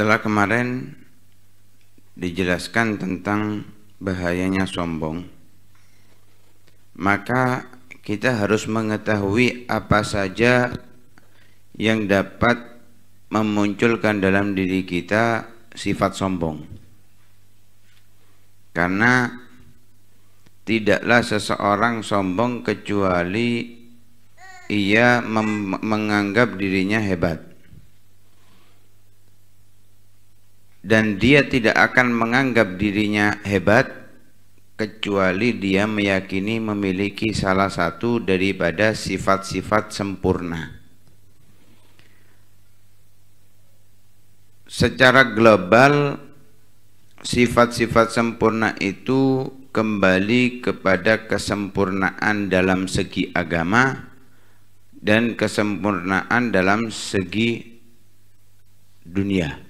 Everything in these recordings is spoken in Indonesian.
Setelah kemarin dijelaskan tentang bahayanya sombong, maka kita harus mengetahui apa saja yang dapat memunculkan dalam diri kita sifat sombong. Karena tidaklah seseorang sombong kecuali ia menganggap dirinya hebat. dan dia tidak akan menganggap dirinya hebat kecuali dia meyakini memiliki salah satu daripada sifat-sifat sempurna. Secara global, sifat-sifat sempurna itu kembali kepada kesempurnaan dalam segi agama dan kesempurnaan dalam segi dunia.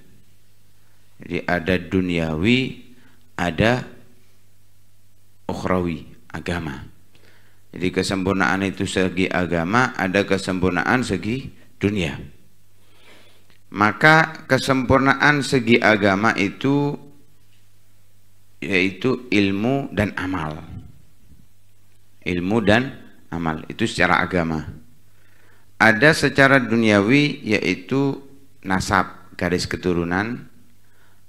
Jadi ada duniawi, ada ukhrawi, agama. Jadi kesempurnaan itu segi agama, ada kesempurnaan segi dunia. Maka kesempurnaan segi agama itu yaitu ilmu dan amal. Ilmu dan amal itu secara agama. Ada secara duniawi yaitu nasab garis keturunan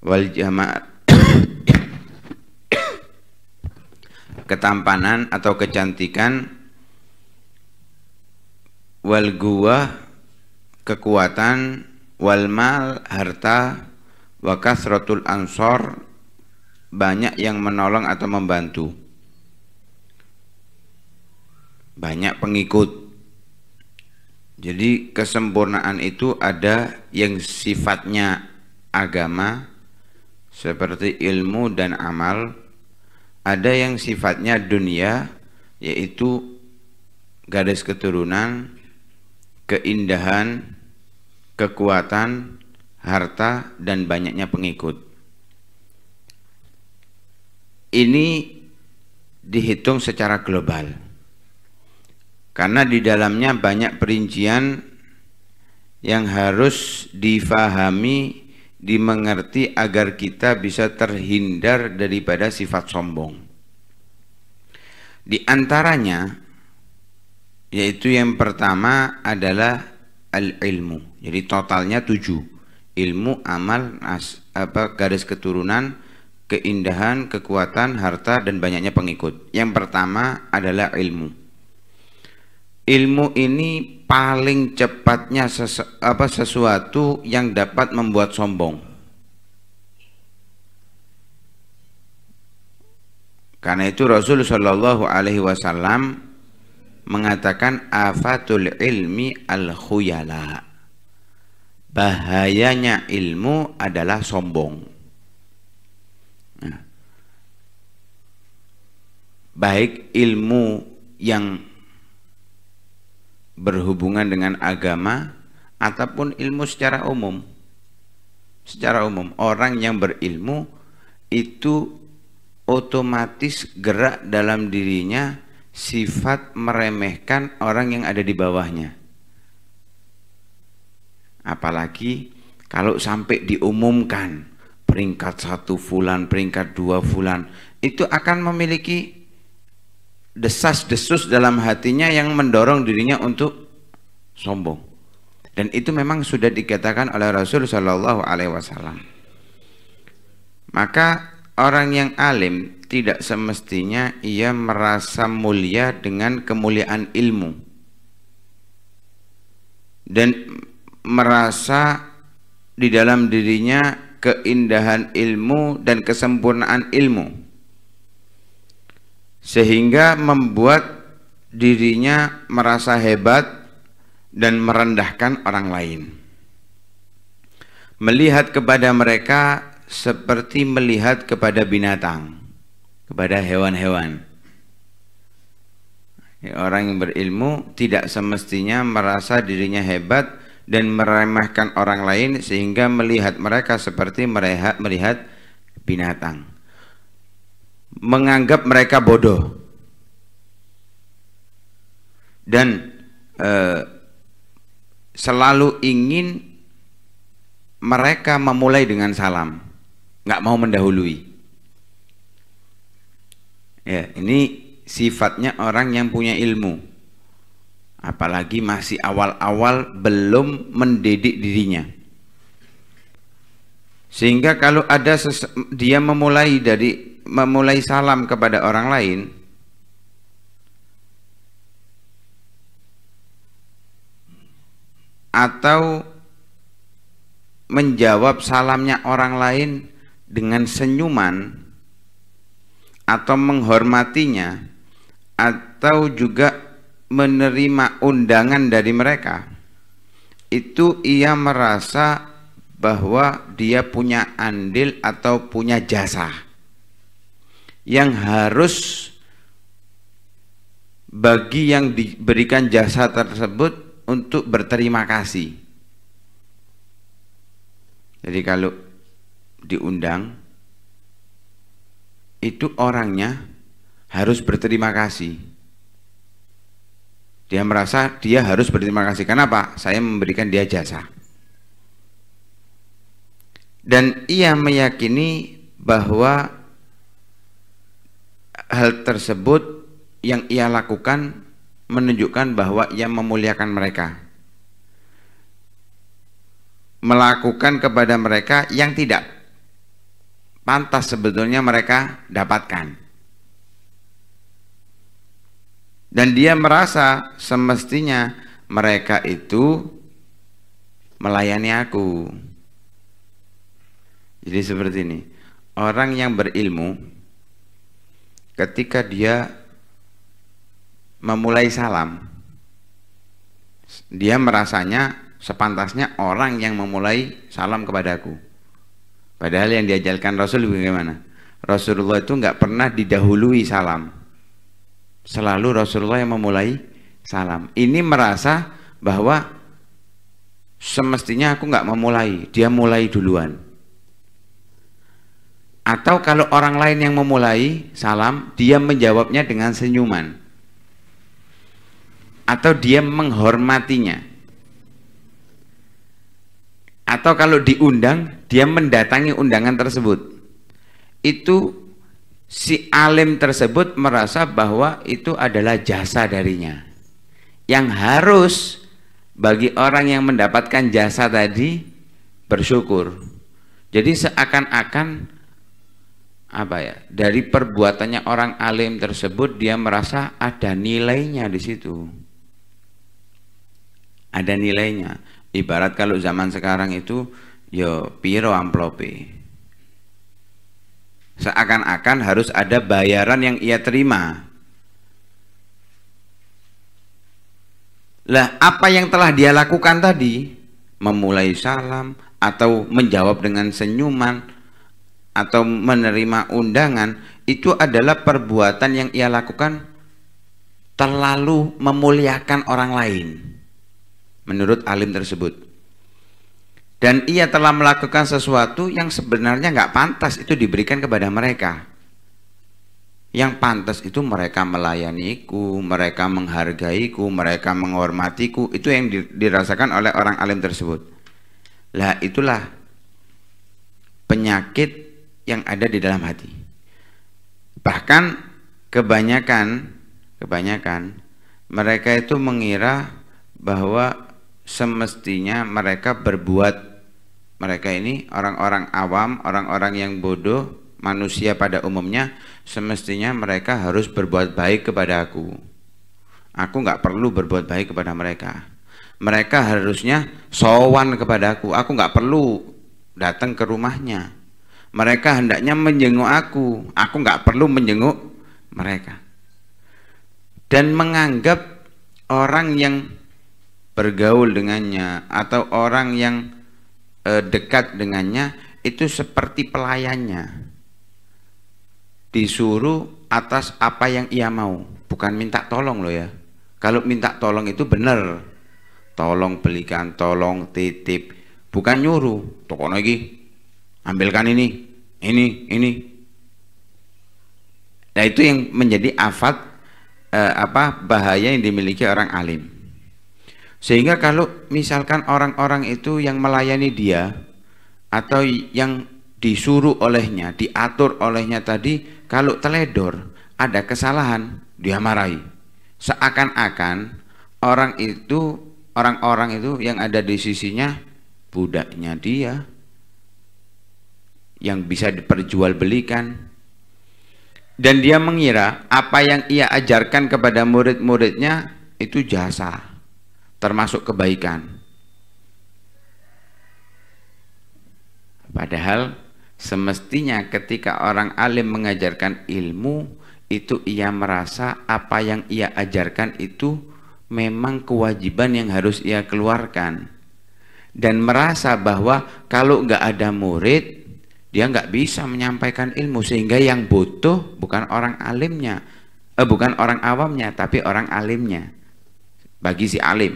wal jamaat ketampanan atau kecantikan wal guwa kekuatan wal mal harta wa kasratul ansor banyak yang menolong atau membantu banyak pengikut jadi kesempurnaan itu ada yang sifatnya agama seperti ilmu dan amal ada yang sifatnya dunia yaitu garis keturunan keindahan kekuatan harta dan banyaknya pengikut ini dihitung secara global karena di dalamnya banyak perincian yang harus difahami dimengerti agar kita bisa terhindar daripada sifat sombong. Di antaranya yaitu yang pertama adalah al-ilmu. Jadi totalnya tujuh. Ilmu, amal, as, apa garis keturunan, keindahan, kekuatan, harta dan banyaknya pengikut. Yang pertama adalah ilmu ilmu ini paling cepatnya sesu, apa sesuatu yang dapat membuat sombong. Karena itu Rasul Shallallahu Alaihi Wasallam mengatakan afatul ilmi al khuyala. Bahayanya ilmu adalah sombong. Nah. baik ilmu yang berhubungan dengan agama ataupun ilmu secara umum. Secara umum, orang yang berilmu itu otomatis gerak dalam dirinya sifat meremehkan orang yang ada di bawahnya. Apalagi kalau sampai diumumkan peringkat satu fulan, peringkat dua fulan, itu akan memiliki desas-desus dalam hatinya yang mendorong dirinya untuk sombong. Dan itu memang sudah dikatakan oleh Rasul Shallallahu Alaihi Wasallam. Maka orang yang alim tidak semestinya ia merasa mulia dengan kemuliaan ilmu dan merasa di dalam dirinya keindahan ilmu dan kesempurnaan ilmu sehingga membuat dirinya merasa hebat dan merendahkan orang lain. Melihat kepada mereka seperti melihat kepada binatang, kepada hewan-hewan. Ya, orang yang berilmu tidak semestinya merasa dirinya hebat dan meremehkan orang lain sehingga melihat mereka seperti melihat, melihat binatang menganggap mereka bodoh dan eh, selalu ingin mereka memulai dengan salam nggak mau mendahului ya ini sifatnya orang yang punya ilmu apalagi masih awal-awal belum mendidik dirinya sehingga kalau ada dia memulai dari memulai salam kepada orang lain atau menjawab salamnya orang lain dengan senyuman atau menghormatinya atau juga menerima undangan dari mereka itu ia merasa bahwa dia punya andil atau punya jasa yang harus bagi yang diberikan jasa tersebut untuk berterima kasih. Jadi kalau diundang itu orangnya harus berterima kasih. Dia merasa dia harus berterima kasih. Kenapa? Saya memberikan dia jasa. Dan ia meyakini bahwa hal tersebut yang ia lakukan menunjukkan bahwa ia memuliakan mereka melakukan kepada mereka yang tidak pantas sebetulnya mereka dapatkan dan dia merasa semestinya mereka itu melayani aku jadi seperti ini orang yang berilmu ketika dia memulai salam dia merasanya sepantasnya orang yang memulai salam kepadaku padahal yang diajarkan Rasul bagaimana Rasulullah itu nggak pernah didahului salam selalu Rasulullah yang memulai salam ini merasa bahwa semestinya aku nggak memulai dia mulai duluan atau kalau orang lain yang memulai salam, dia menjawabnya dengan senyuman. Atau dia menghormatinya. Atau kalau diundang, dia mendatangi undangan tersebut. Itu si alim tersebut merasa bahwa itu adalah jasa darinya. Yang harus bagi orang yang mendapatkan jasa tadi bersyukur. Jadi seakan-akan apa ya dari perbuatannya orang alim tersebut dia merasa ada nilainya di situ ada nilainya ibarat kalau zaman sekarang itu yo piro amplopi seakan-akan harus ada bayaran yang ia terima lah apa yang telah dia lakukan tadi memulai salam atau menjawab dengan senyuman atau menerima undangan itu adalah perbuatan yang ia lakukan terlalu memuliakan orang lain menurut alim tersebut dan ia telah melakukan sesuatu yang sebenarnya nggak pantas itu diberikan kepada mereka yang pantas itu mereka melayaniku, mereka menghargaiku, mereka menghormatiku, itu yang dirasakan oleh orang alim tersebut. Lah itulah penyakit yang ada di dalam hati. Bahkan kebanyakan kebanyakan mereka itu mengira bahwa semestinya mereka berbuat mereka ini orang-orang awam, orang-orang yang bodoh, manusia pada umumnya semestinya mereka harus berbuat baik kepada aku. Aku nggak perlu berbuat baik kepada mereka. Mereka harusnya sowan kepada aku. Aku nggak perlu datang ke rumahnya mereka hendaknya menjenguk aku aku nggak perlu menjenguk mereka dan menganggap orang yang bergaul dengannya atau orang yang e, dekat dengannya itu seperti pelayannya disuruh atas apa yang ia mau bukan minta tolong loh ya kalau minta tolong itu benar tolong belikan tolong titip bukan nyuruh toko lagi ambilkan ini ini ini nah itu yang menjadi afat eh, apa bahaya yang dimiliki orang alim sehingga kalau misalkan orang-orang itu yang melayani dia atau yang disuruh olehnya diatur olehnya tadi kalau teledor ada kesalahan dia marahi seakan-akan orang itu orang-orang itu yang ada di sisinya budaknya dia yang bisa diperjualbelikan. Dan dia mengira apa yang ia ajarkan kepada murid-muridnya itu jasa, termasuk kebaikan. Padahal semestinya ketika orang alim mengajarkan ilmu itu ia merasa apa yang ia ajarkan itu memang kewajiban yang harus ia keluarkan dan merasa bahwa kalau nggak ada murid dia nggak bisa menyampaikan ilmu sehingga yang butuh bukan orang alimnya eh, bukan orang awamnya tapi orang alimnya bagi si alim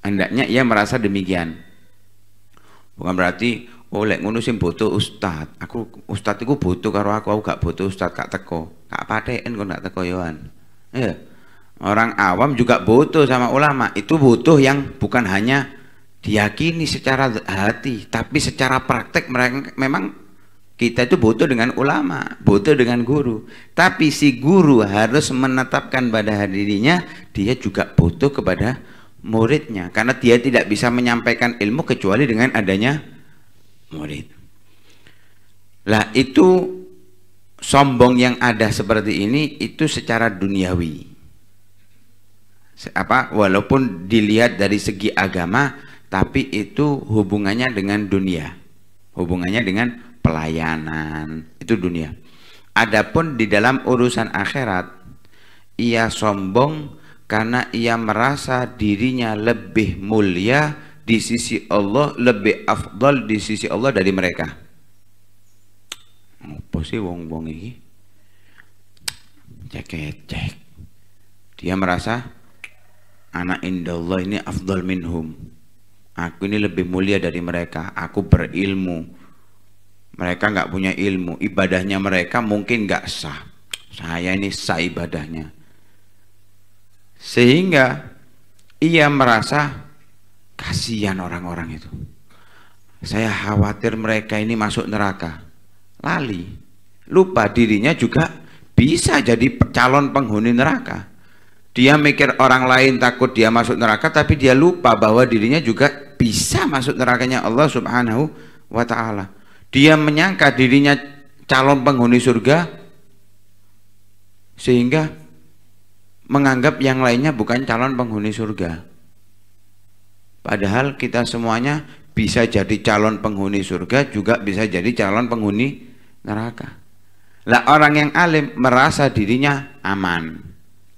hendaknya ia merasa demikian bukan berarti oleh oh, ngurusin butuh ustad aku ustad itu butuh karo aku aku gak butuh ustad kak teko kak paten kok gak teko yohan eh, orang awam juga butuh sama ulama itu butuh yang bukan hanya diyakini secara hati tapi secara praktek mereka memang kita itu butuh dengan ulama, butuh dengan guru. Tapi si guru harus menetapkan pada hadirinya dia juga butuh kepada muridnya. Karena dia tidak bisa menyampaikan ilmu kecuali dengan adanya murid. Lah itu sombong yang ada seperti ini itu secara duniawi. Apa walaupun dilihat dari segi agama tapi itu hubungannya dengan dunia. Hubungannya dengan pelayanan itu dunia adapun di dalam urusan akhirat ia sombong karena ia merasa dirinya lebih mulia di sisi Allah lebih afdal di sisi Allah dari mereka apa sih wong wong ini cek cek dia merasa anak indah Allah ini afdal minhum aku ini lebih mulia dari mereka aku berilmu mereka nggak punya ilmu, ibadahnya mereka mungkin nggak sah. Saya ini sah ibadahnya. Sehingga ia merasa kasihan orang-orang itu. Saya khawatir mereka ini masuk neraka. Lali, lupa dirinya juga bisa jadi calon penghuni neraka. Dia mikir orang lain takut dia masuk neraka, tapi dia lupa bahwa dirinya juga bisa masuk nerakanya Allah Subhanahu wa Ta'ala dia menyangka dirinya calon penghuni surga sehingga menganggap yang lainnya bukan calon penghuni surga padahal kita semuanya bisa jadi calon penghuni surga juga bisa jadi calon penghuni neraka lah orang yang alim merasa dirinya aman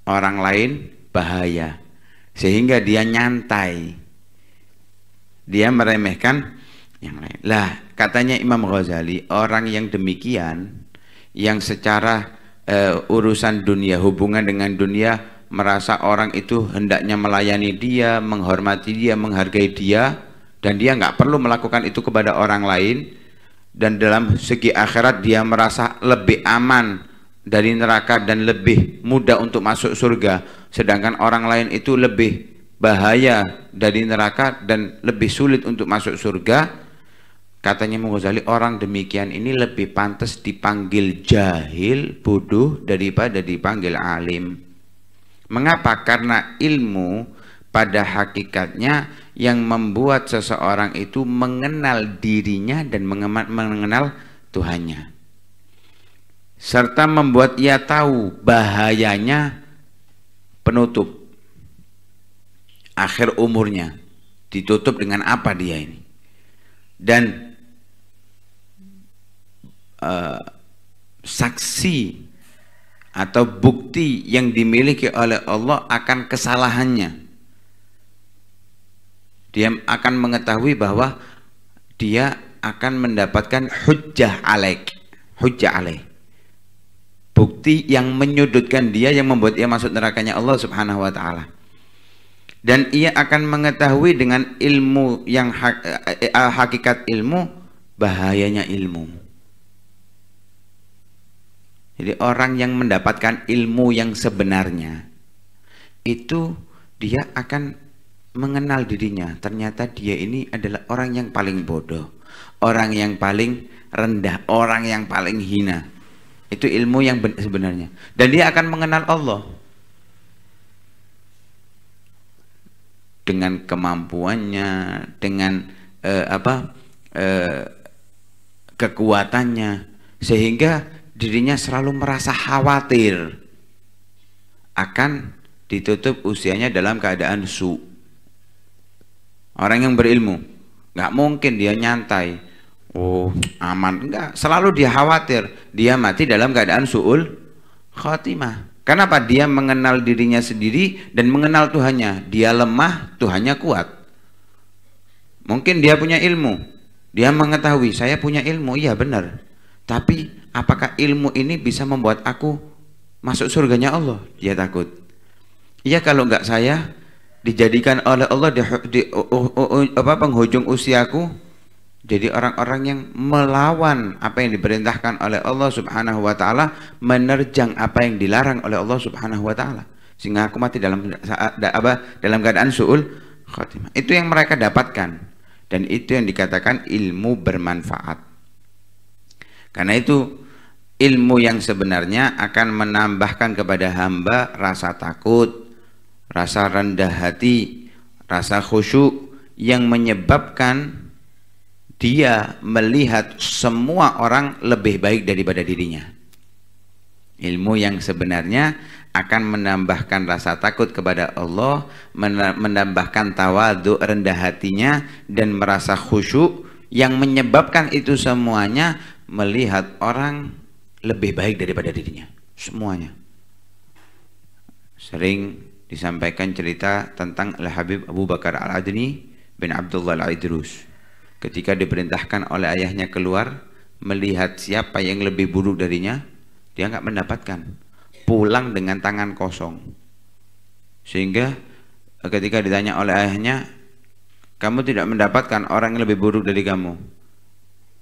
orang lain bahaya sehingga dia nyantai dia meremehkan yang lain lah Katanya Imam Ghazali, orang yang demikian yang secara uh, urusan dunia, hubungan dengan dunia merasa orang itu hendaknya melayani dia, menghormati dia, menghargai dia dan dia nggak perlu melakukan itu kepada orang lain dan dalam segi akhirat dia merasa lebih aman dari neraka dan lebih mudah untuk masuk surga sedangkan orang lain itu lebih bahaya dari neraka dan lebih sulit untuk masuk surga Katanya Imam orang demikian ini lebih pantas dipanggil jahil, bodoh daripada dipanggil alim. Mengapa? Karena ilmu pada hakikatnya yang membuat seseorang itu mengenal dirinya dan mengenal Tuhannya. Serta membuat ia tahu bahayanya penutup akhir umurnya ditutup dengan apa dia ini. Dan Eh, saksi atau bukti yang dimiliki oleh Allah akan kesalahannya. Dia akan mengetahui bahwa dia akan mendapatkan hujjah alaik, hujjah alaik. Bukti yang menyudutkan dia yang membuat dia masuk nerakanya Allah Subhanahu wa taala. Dan ia akan mengetahui dengan ilmu yang hak, eh, eh, hakikat ilmu bahayanya ilmu jadi orang yang mendapatkan ilmu yang sebenarnya itu dia akan mengenal dirinya. Ternyata dia ini adalah orang yang paling bodoh, orang yang paling rendah, orang yang paling hina. Itu ilmu yang sebenarnya. Dan dia akan mengenal Allah. Dengan kemampuannya, dengan eh, apa? Eh, kekuatannya sehingga dirinya selalu merasa khawatir akan ditutup usianya dalam keadaan su. Orang yang berilmu nggak mungkin dia nyantai. Oh, aman enggak? Selalu dia khawatir dia mati dalam keadaan suul khatimah. Kenapa dia mengenal dirinya sendiri dan mengenal Tuhannya? Dia lemah, Tuhannya kuat. Mungkin dia punya ilmu, dia mengetahui saya punya ilmu, iya benar. Tapi apakah ilmu ini bisa membuat aku masuk surganya Allah? Dia takut. Iya kalau enggak saya dijadikan oleh Allah di, di uh, uh, uh, apa penghujung usiaku jadi orang-orang yang melawan apa yang diperintahkan oleh Allah Subhanahu wa taala, menerjang apa yang dilarang oleh Allah Subhanahu wa taala. Sehingga aku mati dalam saat apa dalam keadaan suul khatimah. Itu yang mereka dapatkan dan itu yang dikatakan ilmu bermanfaat. Karena itu ilmu yang sebenarnya akan menambahkan kepada hamba rasa takut, rasa rendah hati, rasa khusyuk yang menyebabkan dia melihat semua orang lebih baik daripada dirinya. Ilmu yang sebenarnya akan menambahkan rasa takut kepada Allah, menambahkan tawadu rendah hatinya dan merasa khusyuk yang menyebabkan itu semuanya melihat orang lebih baik daripada dirinya semuanya sering disampaikan cerita tentang Al-Habib Abu Bakar Al-Adni bin Abdullah Al-Idrus ketika diperintahkan oleh ayahnya keluar melihat siapa yang lebih buruk darinya dia nggak mendapatkan pulang dengan tangan kosong sehingga ketika ditanya oleh ayahnya kamu tidak mendapatkan orang yang lebih buruk dari kamu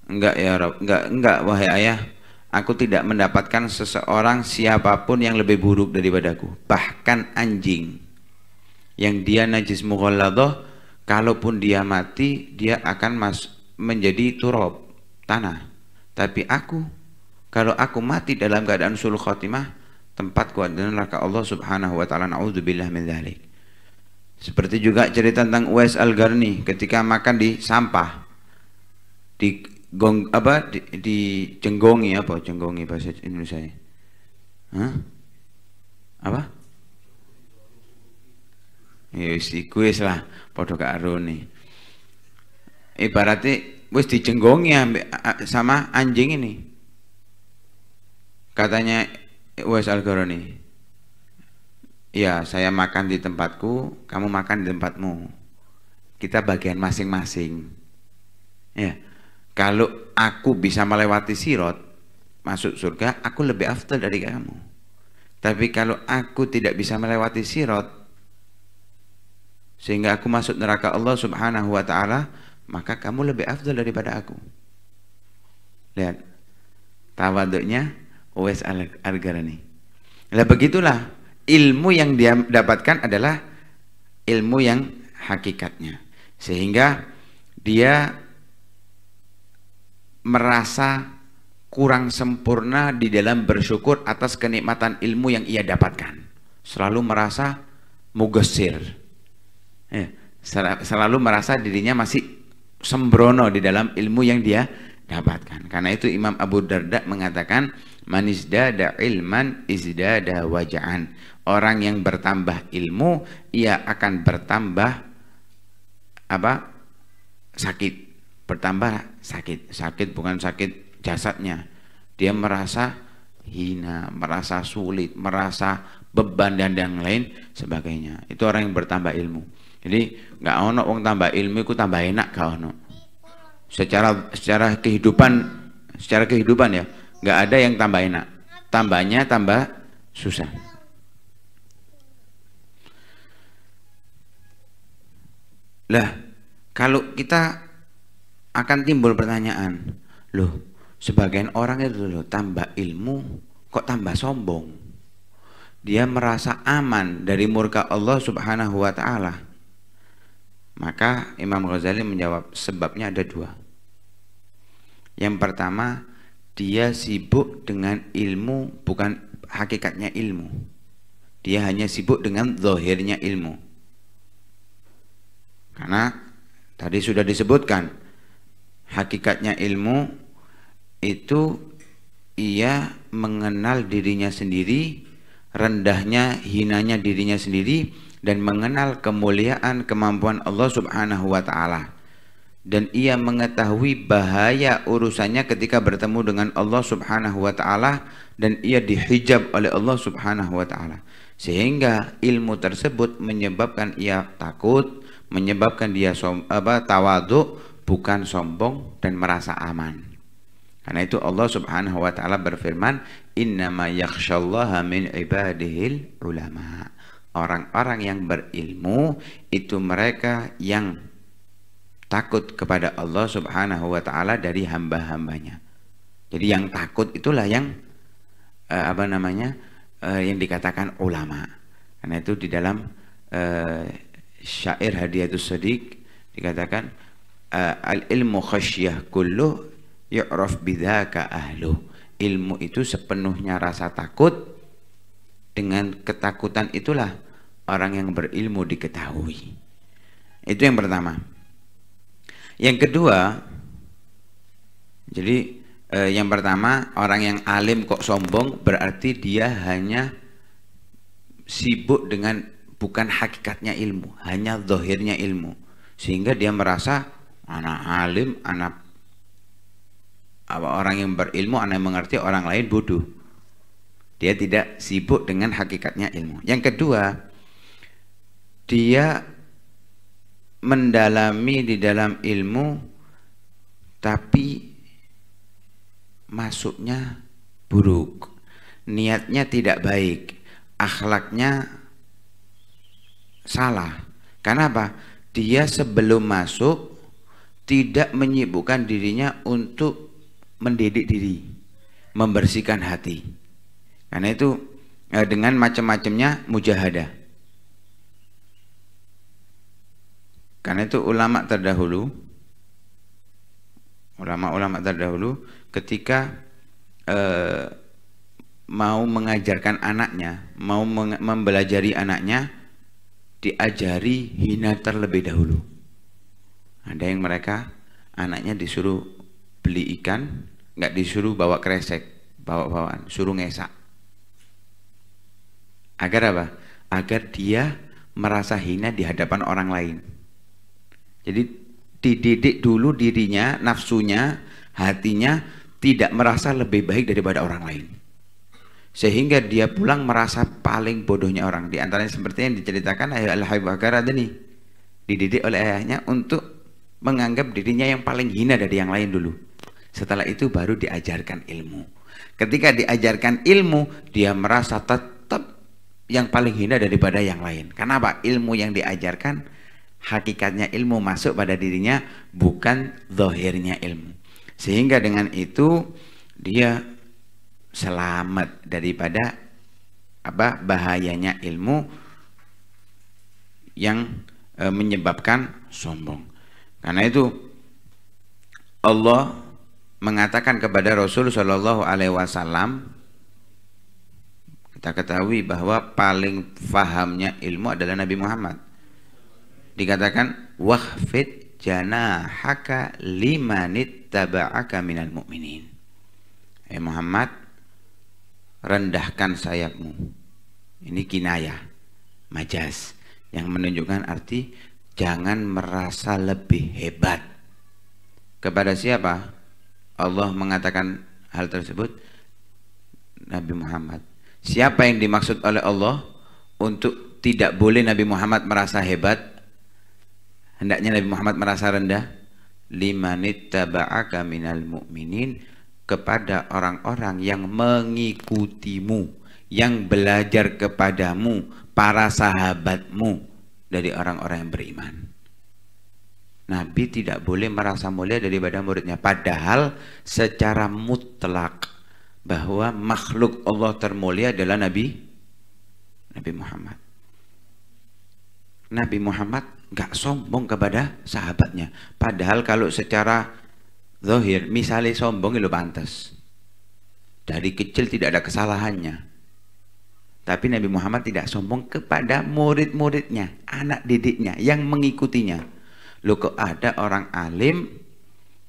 enggak ya enggak enggak wahai ayah Aku tidak mendapatkan seseorang siapapun yang lebih buruk daripadaku. Bahkan anjing. Yang dia najis mughalladoh, kalaupun dia mati, dia akan mas menjadi turab, tanah. Tapi aku, kalau aku mati dalam keadaan sulh khotimah, tempatku adalah neraka Allah subhanahu wa ta'ala na'udzubillah min dhalik. Seperti juga cerita tentang Uwais al gharni ketika makan di sampah. Di gong apa di, di jenggongi apa jenggongi bahasa Indonesia ya? Hah? apa ya wis lah, wis lah padha karo ne ibarate wis dijenggongi sama anjing ini katanya wes Algoroni ya saya makan di tempatku kamu makan di tempatmu kita bagian masing-masing ya kalau aku bisa melewati sirot masuk surga aku lebih after dari kamu tapi kalau aku tidak bisa melewati sirot sehingga aku masuk neraka Allah subhanahu wa ta'ala maka kamu lebih afdal daripada aku lihat tawaduknya wes al-garani lah begitulah ilmu yang dia dapatkan adalah ilmu yang hakikatnya sehingga dia merasa kurang sempurna di dalam bersyukur atas kenikmatan ilmu yang ia dapatkan. Selalu merasa mugesir. Ya, selalu merasa dirinya masih sembrono di dalam ilmu yang dia dapatkan. Karena itu Imam Abu Darda mengatakan manisdada ilman izdada waja'an. Orang yang bertambah ilmu ia akan bertambah apa? sakit bertambah sakit sakit bukan sakit jasadnya dia merasa hina merasa sulit merasa beban dan yang lain sebagainya itu orang yang bertambah ilmu jadi nggak ono uang tambah ilmu itu tambah enak gak ono secara secara kehidupan secara kehidupan ya nggak ada yang tambah enak tambahnya tambah susah lah kalau kita akan timbul pertanyaan, loh sebagian orang itu loh tambah ilmu kok tambah sombong. Dia merasa aman dari murka Allah subhanahu wa ta'ala. Maka Imam Ghazali menjawab sebabnya ada dua. Yang pertama, dia sibuk dengan ilmu bukan hakikatnya ilmu. Dia hanya sibuk dengan zahirnya ilmu. Karena tadi sudah disebutkan, hakikatnya ilmu itu ia mengenal dirinya sendiri, rendahnya, hinanya dirinya sendiri dan mengenal kemuliaan kemampuan Allah Subhanahu wa taala. Dan ia mengetahui bahaya urusannya ketika bertemu dengan Allah Subhanahu wa taala dan ia dihijab oleh Allah Subhanahu wa taala. Sehingga ilmu tersebut menyebabkan ia takut, menyebabkan dia tawaduk bukan sombong dan merasa aman. Karena itu Allah Subhanahu wa taala berfirman, "Innama yakhsyallaha min ibadihil ulama." Orang-orang yang berilmu itu mereka yang takut kepada Allah Subhanahu wa taala dari hamba-hambanya. Jadi yang takut itulah yang uh, apa namanya? Uh, yang dikatakan ulama. Karena itu di dalam uh, syair Hadiyatus Sadiq dikatakan Eh, al-ilmu khasyah kullu yu'raf bidzaka ahlu Ilmu itu sepenuhnya rasa takut dengan ketakutan itulah orang yang berilmu diketahui. Itu yang pertama. Yang kedua, jadi eh, yang pertama orang yang alim kok sombong berarti dia hanya sibuk dengan bukan hakikatnya ilmu, hanya zahirnya ilmu. Sehingga dia merasa anak alim anak apa orang yang berilmu anak yang mengerti orang lain bodoh dia tidak sibuk dengan hakikatnya ilmu yang kedua dia mendalami di dalam ilmu tapi masuknya buruk niatnya tidak baik akhlaknya salah karena apa dia sebelum masuk tidak menyibukkan dirinya untuk mendidik diri, membersihkan hati. Karena itu eh, dengan macam-macamnya mujahadah. Karena itu ulama terdahulu ulama-ulama terdahulu ketika eh, mau mengajarkan anaknya, mau mempelajari membelajari anaknya diajari hina terlebih dahulu ada yang mereka anaknya disuruh beli ikan nggak disuruh bawa kresek bawa bawaan suruh ngesak agar apa agar dia merasa hina di hadapan orang lain jadi dididik dulu dirinya nafsunya hatinya tidak merasa lebih baik daripada orang lain sehingga dia pulang merasa paling bodohnya orang di antaranya seperti yang diceritakan ayah al-Habakar nih, dididik oleh ayahnya untuk menganggap dirinya yang paling hina dari yang lain dulu. Setelah itu baru diajarkan ilmu. Ketika diajarkan ilmu, dia merasa tetap yang paling hina daripada yang lain. Kenapa? Ilmu yang diajarkan hakikatnya ilmu masuk pada dirinya bukan zahirnya ilmu. Sehingga dengan itu dia selamat daripada apa bahayanya ilmu yang eh, menyebabkan sombong. Karena itu Allah mengatakan kepada Rasul Shallallahu Alaihi Wasallam kita ketahui bahwa paling fahamnya ilmu adalah Nabi Muhammad. Dikatakan wahfid jana haka limanit taba'aka minal mu'minin. Eh Muhammad rendahkan sayapmu. Ini kinayah, majas yang menunjukkan arti jangan merasa lebih hebat. Kepada siapa? Allah mengatakan hal tersebut Nabi Muhammad. Siapa yang dimaksud oleh Allah untuk tidak boleh Nabi Muhammad merasa hebat? Hendaknya Nabi Muhammad merasa rendah? limanittaba'aka minal mu'minin kepada orang-orang yang mengikutimu, yang belajar kepadamu, para sahabatmu dari orang-orang yang beriman. Nabi tidak boleh merasa mulia daripada muridnya. Padahal secara mutlak bahwa makhluk Allah termulia adalah Nabi Nabi Muhammad. Nabi Muhammad nggak sombong kepada sahabatnya. Padahal kalau secara zahir misalnya sombong itu ya pantas. Dari kecil tidak ada kesalahannya tapi Nabi Muhammad tidak sombong kepada murid-muridnya, anak didiknya yang mengikutinya. Lu kok ada orang alim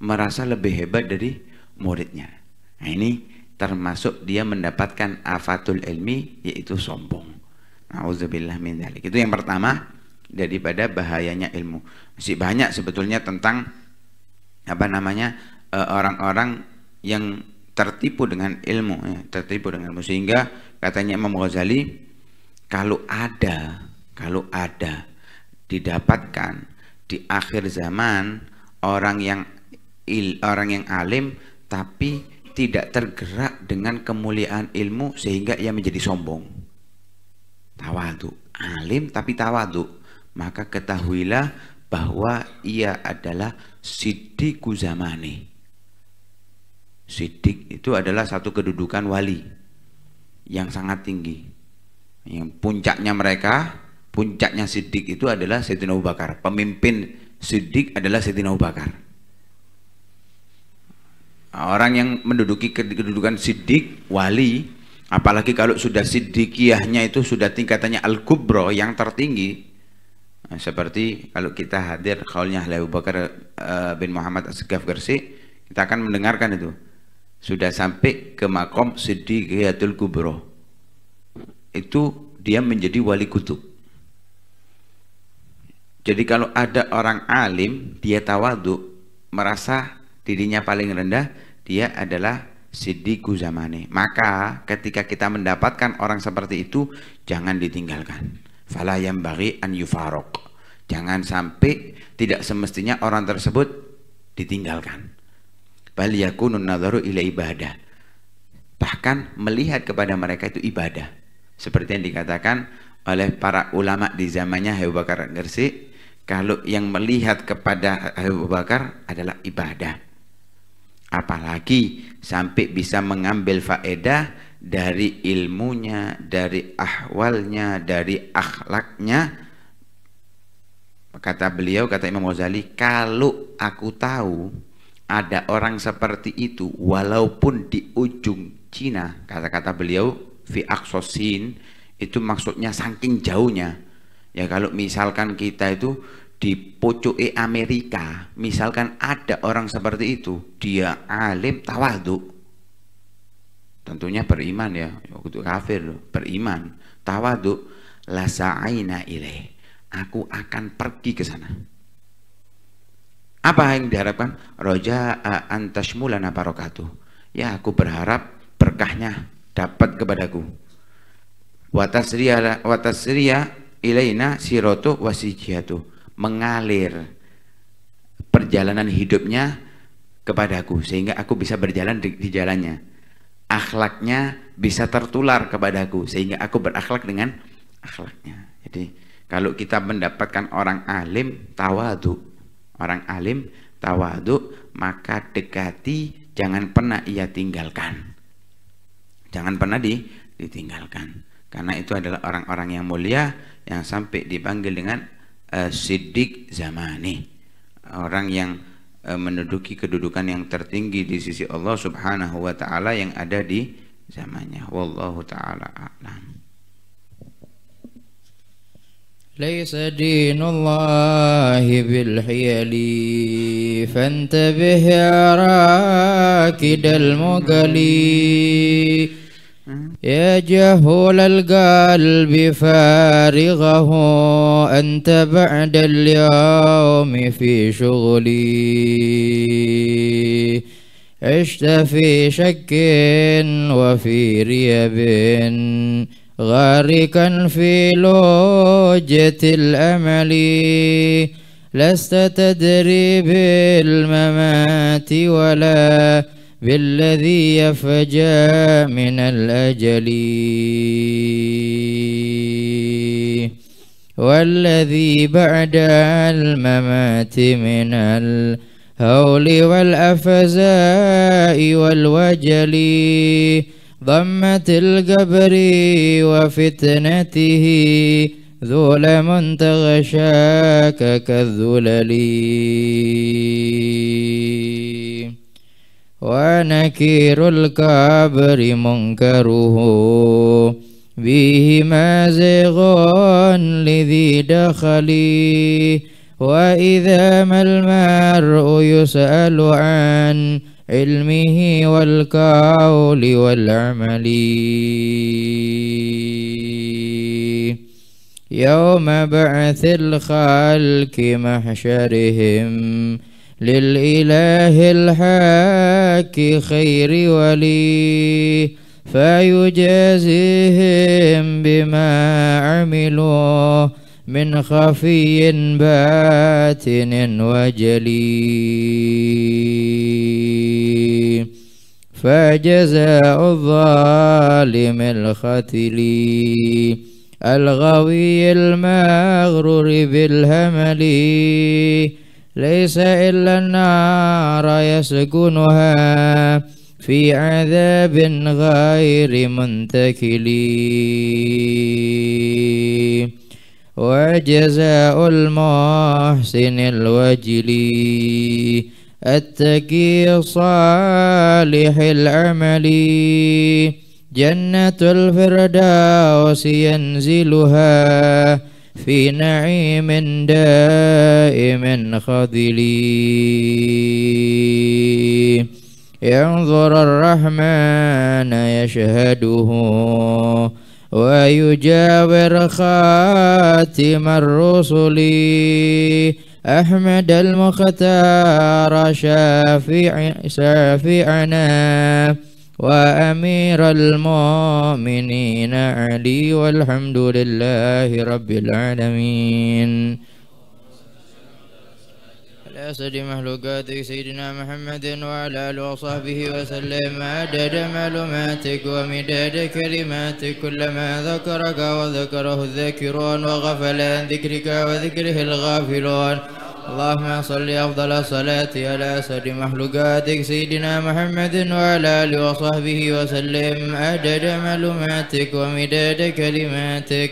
merasa lebih hebat dari muridnya. Nah ini termasuk dia mendapatkan afatul ilmi yaitu sombong. Nauzubillah min dzalik. Itu yang pertama daripada bahayanya ilmu. Masih banyak sebetulnya tentang apa namanya eh, orang-orang yang tertipu dengan ilmu ya, tertipu dengan ilmu sehingga katanya Imam Ghazali kalau ada kalau ada didapatkan di akhir zaman orang yang il, orang yang alim tapi tidak tergerak dengan kemuliaan ilmu sehingga ia menjadi sombong tawadu alim tapi tawadu maka ketahuilah bahwa ia adalah sidiku zamani Sidik itu adalah satu kedudukan wali yang sangat tinggi. Yang puncaknya mereka, puncaknya Sidik itu adalah Sayyidina Abu Bakar. Pemimpin Sidik adalah Sayyidina Abu Bakar. Orang yang menduduki kedudukan Sidik, wali, apalagi kalau sudah Sidikiyahnya itu sudah tingkatannya Al-Kubro yang tertinggi, nah, seperti kalau kita hadir khaulnya Abu Bakar eh, bin Muhammad Asgaf segaf Gersi, kita akan mendengarkan itu. Sudah sampai ke makom Siddiqiyatul Kubro. Itu dia menjadi wali kutub. Jadi kalau ada orang alim, dia tawadu, merasa dirinya paling rendah, dia adalah sidiku zamane. Maka ketika kita mendapatkan orang seperti itu, jangan ditinggalkan. Fala yang bagi an yufarok. Jangan sampai tidak semestinya orang tersebut ditinggalkan bal yakunun nadharu ila ibadah bahkan melihat kepada mereka itu ibadah seperti yang dikatakan oleh para ulama di zamannya Abu Bakar Gersik kalau yang melihat kepada Abu Bakar adalah ibadah apalagi sampai bisa mengambil faedah dari ilmunya, dari ahwalnya, dari akhlaknya. Kata beliau, kata Imam Ghazali, kalau aku tahu ada orang seperti itu walaupun di ujung Cina kata-kata beliau fi aksosin itu maksudnya saking jauhnya ya kalau misalkan kita itu di pucuk Amerika misalkan ada orang seperti itu dia alim tawadu tentunya beriman ya waktu kafir loh beriman tawadu aina ilaih aku akan pergi ke sana apa yang diharapkan? Roja antasmulana barokatuh. Ya aku berharap berkahnya dapat kepadaku. Watasriya watasriya ilaina sirotu wasijiatu mengalir perjalanan hidupnya kepadaku sehingga aku bisa berjalan di, di jalannya. Akhlaknya bisa tertular kepadaku sehingga aku berakhlak dengan akhlaknya. Jadi kalau kita mendapatkan orang alim tawadu orang alim tawaduk maka dekati jangan pernah ia tinggalkan jangan pernah di, ditinggalkan karena itu adalah orang-orang yang mulia yang sampai dipanggil dengan uh, eh, sidik zamani orang yang uh, menduduki kedudukan yang tertinggi di sisi Allah Subhanahu wa taala yang ada di zamannya wallahu taala a'lam ليس دين الله بالحيل فانتبه يا راكد المقلي يا جهول القلب فارغه أنت بعد اليوم في شغلي عشت في شك وفي ريب غارقا في لوجة الأمل لست تدري بالممات ولا بالذي يفجى من الأجل والذي بعد الممات من الهول والأفزاء والوجل ضمة القبر وفتنته ظلم من تغشاك كالذلل ونكير القبر منكره به مازغ لذي دخل وإذا ما المرء يسأل عن علمه والقول والعمل يوم بعث الخلق محشرهم للإله الحاك خير ولي فيجازيهم بما عملوا من خفي باتن وجلي فجزاء الظالم الختل الغوي المغرور بالهمل ليس إلا النار يسكنها في عذاب غير منتكل وجزاء المحسن الوجل التقي صالح العمل جنة الفردوس ينزلها في نعيم دائم خذل ينظر الرحمن يشهده ويجاور خاتم الرسل أحمد المختار شافيع شافعنا وأمير المؤمنين علي والحمد لله رب العالمين على أسد مخلوقاتك سيدنا محمد وعلى آله وصحبه وسلم عدد معلوماتك ومداد كلماتك كلما ذكرك وذكره الذاكرون وغفل عن ذكرك وذكره الغافلون اللهم صل أفضل الصلاة على سر مخلوقاتك سيدنا محمد وعلى آله وصحبه وسلم أجد معلوماتك ومداد كلماتك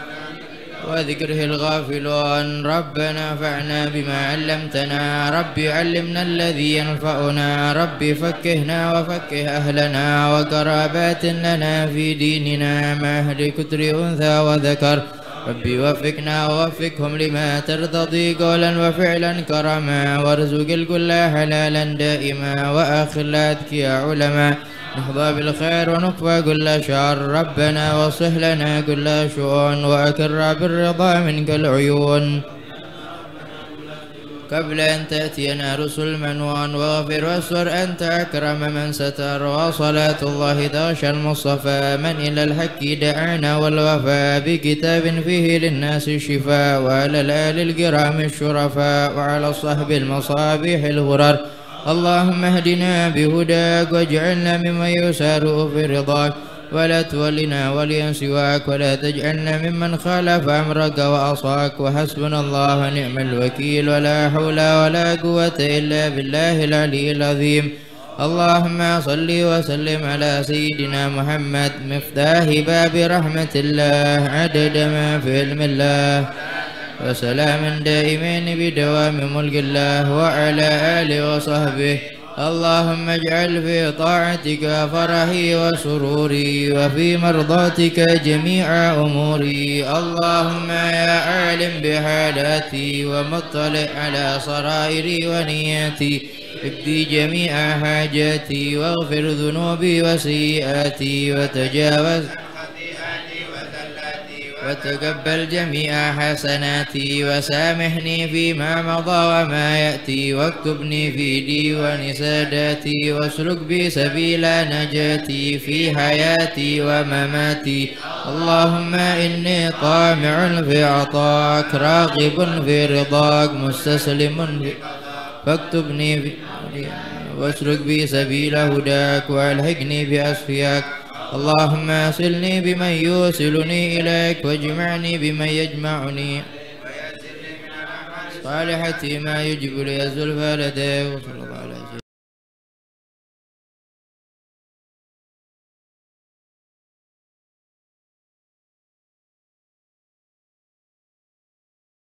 وذكره الغافل ربنا فعنا بما علمتنا رب علمنا الذي ينفعنا رب فكهنا وفكه أهلنا وقرابات لنا في ديننا مع أهل كتر أنثى وذكر ربي وفقنا ووفقهم لما ترتضي قولا وفعلا كرما وارزق الكل حلالا دائما وآخر يا علما نحظى بالخير ونقوى كل شر ربنا وصه لنا كل شؤون وأكر بالرضا منك العيون قبل أن تأتينا رسل من وأن واغفر واستر أنت أكرم من ستر وصلاة الله داش المصطفى من إلى الحق دعانا والوفاء بكتاب فيه للناس الشفاء وعلى الآل الكرام الشرفاء وعلى الصحب المصابيح الغرر اللهم اهدنا بهداك واجعلنا ممن يسار في رضاك ولا تولنا وليا سواك ولا تجعلنا ممن خالف أمرك وعصاك وحسبنا الله ونعم الوكيل ولا حول ولا قوة إلا بالله العلي العظيم اللهم صل وسلم على سيدنا محمد مفتاح باب رحمة الله عدد ما في علم الله وسلام دائمين بدوام ملك الله وعلى آله وصحبه اللهم اجعل في طاعتك فرحي وسروري وفي مرضاتك جميع أموري اللهم يا عالم بحالاتي ومطلع على سرائري ونياتي ابدي جميع حاجاتي واغفر ذنوبي وسيئاتي وتجاوز وتقبل جميع حسناتي وسامحني فيما مضى وما يأتي واكتبني في ديوان ساداتي واسلك بي سبيل نجاتي في حياتي ومماتي اللهم إني طامع في عطاك راغب في رضاك مستسلم فاكتبني في واسلك بي سبيل هداك والحقني بأصفياك اللهم أصلني بمن يوصلني إليك واجمعني بمن يجمعني صالحتي ما يجب لي الزلفى لديك